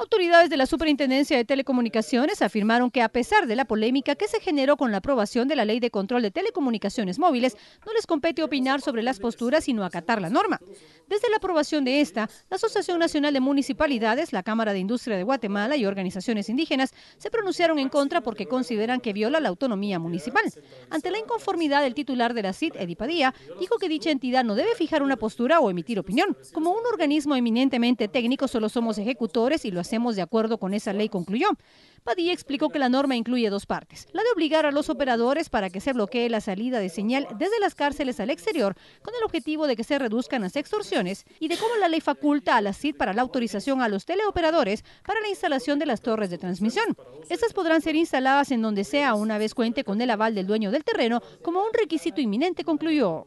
Autoridades de la Superintendencia de Telecomunicaciones afirmaron que a pesar de la polémica que se generó con la aprobación de la Ley de Control de Telecomunicaciones Móviles, no les compete opinar sobre las posturas sino acatar la norma. Desde la aprobación de esta, la Asociación Nacional de Municipalidades, la Cámara de Industria de Guatemala y organizaciones indígenas se pronunciaron en contra porque consideran que viola la autonomía municipal. Ante la inconformidad, del titular de la CID, Edipadía, dijo que dicha entidad no debe fijar una postura o emitir opinión. Como un organismo eminentemente técnico, solo somos ejecutores y lo hacemos de acuerdo con esa ley, concluyó. Padilla explicó que la norma incluye dos partes, la de obligar a los operadores para que se bloquee la salida de señal desde las cárceles al exterior, con el objetivo de que se reduzcan las extorsiones, y de cómo la ley faculta a la CID para la autorización a los teleoperadores para la instalación de las torres de transmisión. Estas podrán ser instaladas en donde sea una vez cuente con el aval del dueño del terreno como un requisito inminente, concluyó.